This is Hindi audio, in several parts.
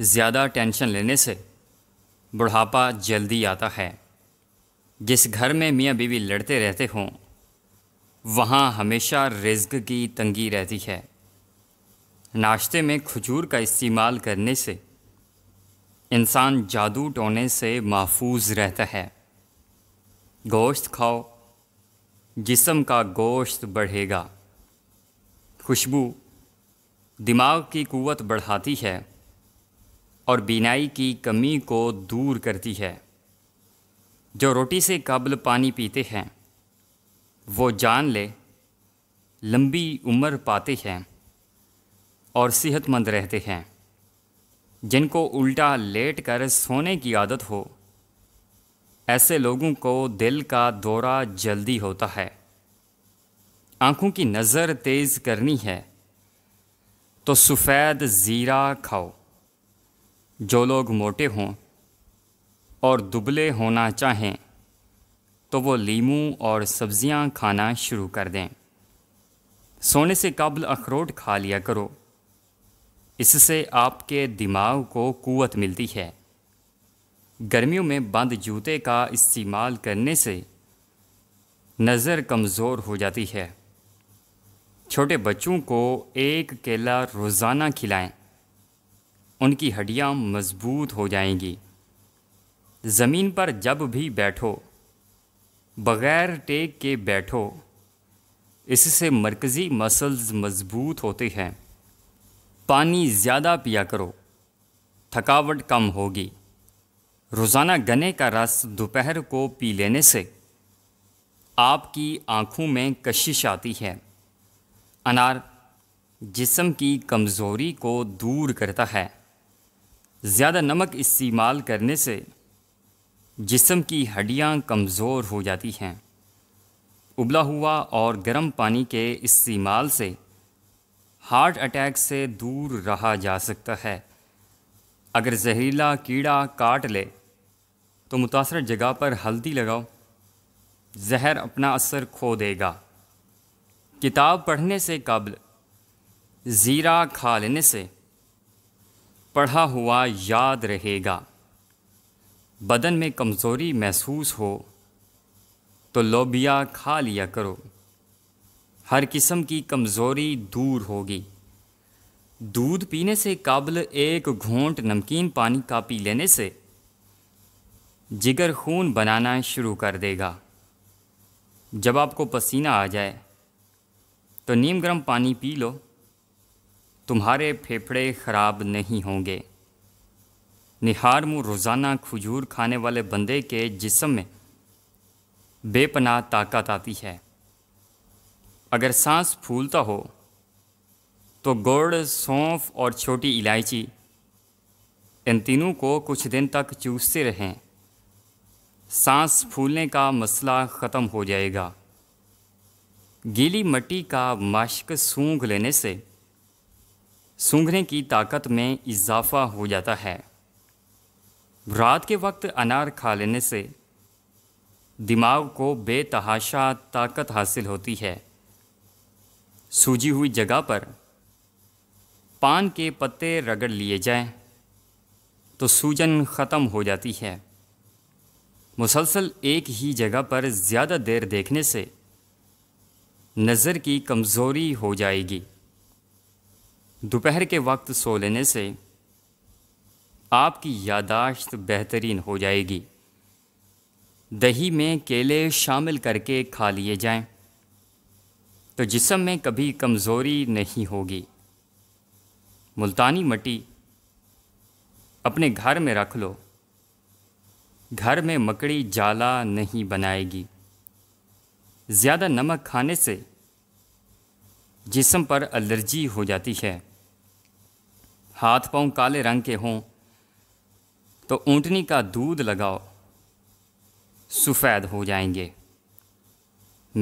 ज़्यादा टेंशन लेने से बुढ़ापा जल्दी आता है जिस घर में मियाँ बीवी लड़ते रहते हों वहाँ हमेशा रिज्क की तंगी रहती है नाश्ते में खजूर का इस्तेमाल करने से इंसान जादू टोने से महफूज रहता है गोश्त खाओ जिसम का गोश्त बढ़ेगा खुशबू दिमाग की कुवत बढ़ाती है और बीनाई की कमी को दूर करती है जो रोटी से कबल पानी पीते हैं वो जान ले लंबी उम्र पाते हैं और सेहतमंद रहते हैं जिनको उल्टा लेट कर सोने की आदत हो ऐसे लोगों को दिल का दौरा जल्दी होता है आँखों की नज़र तेज़ करनी है तो सफ़ेद ज़ीरा खाओ जो लोग मोटे हों और दुबले होना चाहें तो वो लीमू और सब्ज़ियाँ खाना शुरू कर दें सोने से कबल अखरोट खा लिया करो इससे आपके दिमाग को कुवत मिलती है गर्मियों में बंद जूते का इस्तेमाल करने से नज़र कमज़ोर हो जाती है छोटे बच्चों को एक केला रोज़ाना खिलाएं उनकी हड्डियाँ मज़बूत हो जाएंगी ज़मीन पर जब भी बैठो बग़ैर टेक के बैठो इससे मरकज़ी मसल्स मज़बूत होते हैं पानी ज़्यादा पिया करो थकावट कम होगी रोज़ाना गन्ने का रस दोपहर को पी लेने से आपकी आँखों में कशिश आती है अनार जिसम की कमज़ोरी को दूर करता है ज़्यादा नमक इस्तेमाल करने से जिसम की हड्डियाँ कमज़ोर हो जाती हैं उबला हुआ और गर्म पानी के इस्तेमाल से हार्ट अटैक से दूर रहा जा सकता है अगर जहरीला कीड़ा काट ले तो मुतासर जगह पर हल्दी लगाओ जहर अपना असर खो देगा किताब पढ़ने से कबल ज़ीरा खा लेने से पढ़ा हुआ याद रहेगा बदन में कमज़ोरी महसूस हो तो लोबिया खा लिया करो हर किस्म की कमज़ोरी दूर होगी दूध पीने से काबिल एक घोंट नमकीन पानी का पी लेने से जिगर खून बनाना शुरू कर देगा जब आपको पसीना आ जाए तो नीम गर्म पानी पी लो तुम्हारे फेफड़े ख़राब नहीं होंगे निहार मुँह रोज़ाना खजूर खाने वाले बंदे के जिसम में बेपनाह ताकत आती है अगर सांस फूलता हो तो गुड़ सौंफ और छोटी इलायची इन तीनों को कुछ दिन तक चूसते रहें सांस फूलने का मसला ख़त्म हो जाएगा गीली मट्टी का मश्क सूंघ लेने से सूंघने की ताकत में इजाफा हो जाता है रात के वक्त अनार खा लेने से दिमाग को बेतहाशा ताकत हासिल होती है सूजी हुई जगह पर पान के पत्ते रगड़ लिए जाएं तो सूजन ख़त्म हो जाती है मुसलसल एक ही जगह पर ज़्यादा देर देखने से नज़र की कमज़ोरी हो जाएगी दोपहर के वक्त सो लेने से आपकी यादाश्त बेहतरीन हो जाएगी दही में केले शामिल करके खा लिए जाएं, तो जिसम में कभी कमज़ोरी नहीं होगी मुल्तानी मटी अपने घर में रख लो घर में मकड़ी जाला नहीं बनाएगी ज़्यादा नमक खाने से जिसम पर एलर्जी हो जाती है हाथ पांव काले रंग के हों तो ऊँटनी का दूध लगाओ सफ़ेद हो जाएंगे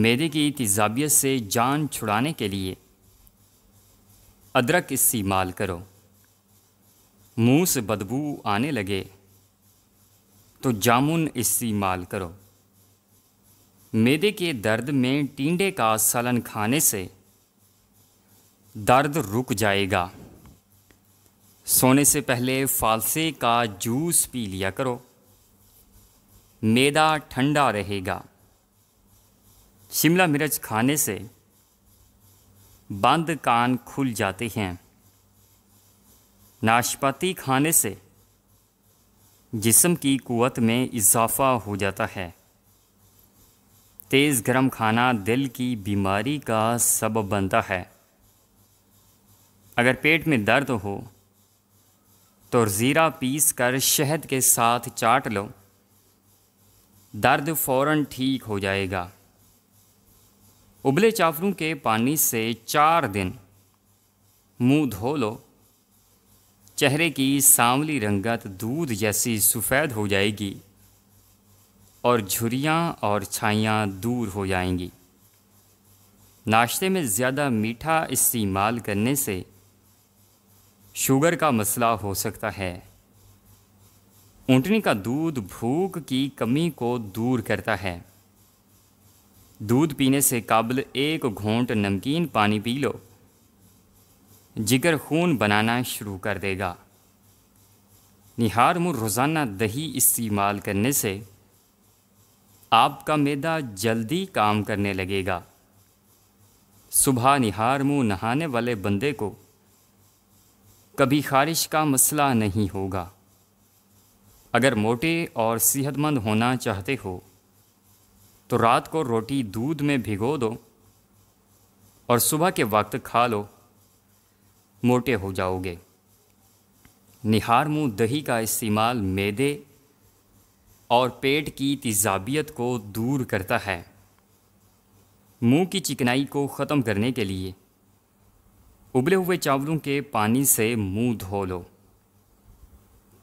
मेदे की तजाबियत से जान छुड़ाने के लिए अदरक इस्तेमाल करो मुँह से बदबू आने लगे तो जामुन इस्तेमाल करो मेदे के दर्द में टींडे का सलन खाने से दर्द रुक जाएगा सोने से पहले फालसे का जूस पी लिया करो मैदा ठंडा रहेगा शिमला मिर्च खाने से बंद कान खुल जाते हैं नाशपाती खाने से जिस्म की कुत में इजाफा हो जाता है तेज़ गर्म खाना दिल की बीमारी का सबब बनता है अगर पेट में दर्द हो तो ज़ीरा पीस कर शहद के साथ चाट लो दर्द फौरन ठीक हो जाएगा उबले चावलों के पानी से चार दिन मुंह धो लो चेहरे की सांवली रंगत दूध जैसी सफ़ेद हो जाएगी और झुरियाँ और छाइयाँ दूर हो जाएंगी नाश्ते में ज़्यादा मीठा इस्तेमाल करने से शुगर का मसला हो सकता है ऊँटनी का दूध भूख की कमी को दूर करता है दूध पीने से काबिल एक घोंट नमकीन पानी पी लो जिगर खून बनाना शुरू कर देगा निहार मुँह रोज़ाना दही इस्तेमाल करने से आपका मैदा जल्दी काम करने लगेगा सुबह निहार मुँह नहाने वाले बंदे को कभी खारिश का मसला नहीं होगा अगर मोटे और सेहतमंद होना चाहते हो तो रात को रोटी दूध में भिगो दो और सुबह के वक्त खा लो मोटे हो जाओगे निहार मुँह दही का इस्तेमाल मैदे और पेट की तजाबियत को दूर करता है मुंह की चिकनाई को ख़त्म करने के लिए उबले हुए चावलों के पानी से मुंह धो लो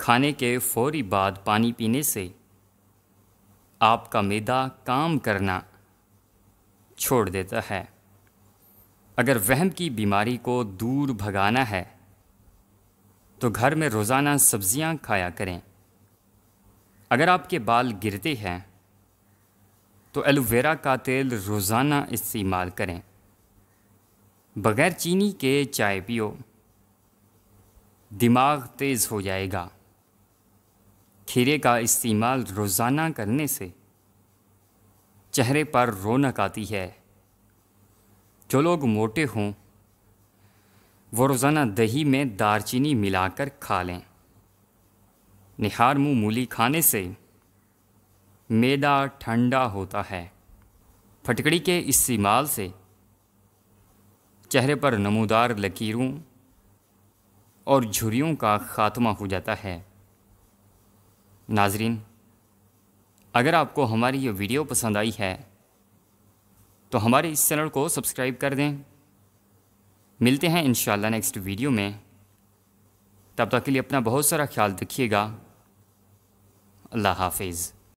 खाने के फौरी बाद पानी पीने से आपका मैदा काम करना छोड़ देता है अगर वहम की बीमारी को दूर भगाना है तो घर में रोज़ाना सब्जियां खाया करें अगर आपके बाल गिरते हैं तो एलोवेरा का तेल रोज़ाना इस्तेमाल करें बगैर चीनी के चाय पियो दिमाग तेज़ हो जाएगा खीरे का इस्तेमाल रोज़ाना करने से चेहरे पर रौनक आती है जो लोग मोटे हों वो रोज़ाना दही में दारचीनी मिलाकर खा लें निहार मुँह मूली खाने से मैदा ठंडा होता है फटकड़ी के इस्तेमाल से चेहरे पर नमूदार लकीरों और झुरियों का ख़ात्मा हो जाता है नाजरीन अगर आपको हमारी ये वीडियो पसंद आई है तो हमारे इस चैनल को सब्सक्राइब कर दें मिलते हैं इन नेक्स्ट वीडियो में तब तक के लिए अपना बहुत सारा ख्याल रखिएगा अल्लाह हाफिज़